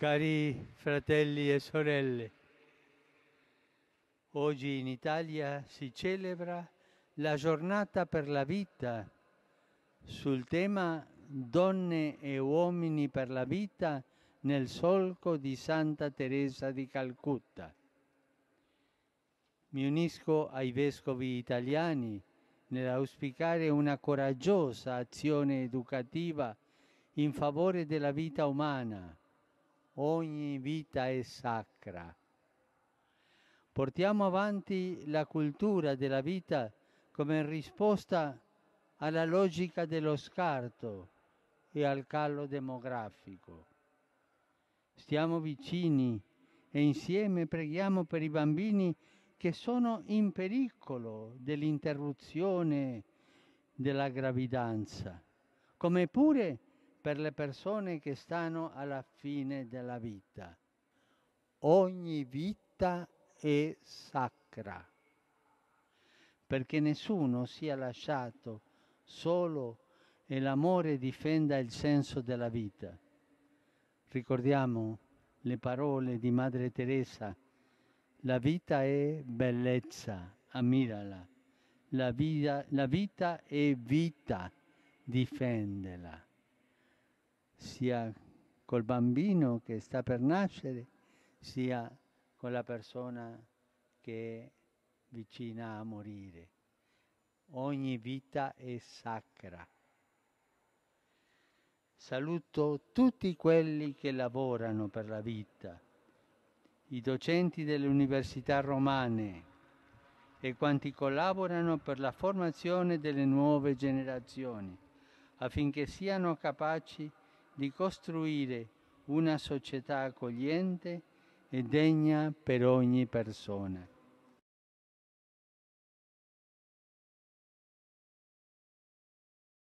Cari fratelli e sorelle, oggi in Italia si celebra la giornata per la vita sul tema Donne e uomini per la vita nel solco di Santa Teresa di Calcutta. Mi unisco ai vescovi italiani nell'auspicare una coraggiosa azione educativa in favore della vita umana ogni vita è sacra. Portiamo avanti la cultura della vita come risposta alla logica dello scarto e al calo demografico. Stiamo vicini e insieme preghiamo per i bambini che sono in pericolo dell'interruzione della gravidanza, come pure per le persone che stanno alla fine della vita. Ogni vita è sacra, perché nessuno sia lasciato solo e l'amore difenda il senso della vita. Ricordiamo le parole di Madre Teresa, la vita è bellezza, ammirala, la, via, la vita è vita, difendela sia col bambino che sta per nascere, sia con la persona che è vicina a morire. Ogni vita è sacra. Saluto tutti quelli che lavorano per la vita, i docenti delle università romane e quanti collaborano per la formazione delle nuove generazioni, affinché siano capaci di di costruire una società accogliente e degna per ogni persona.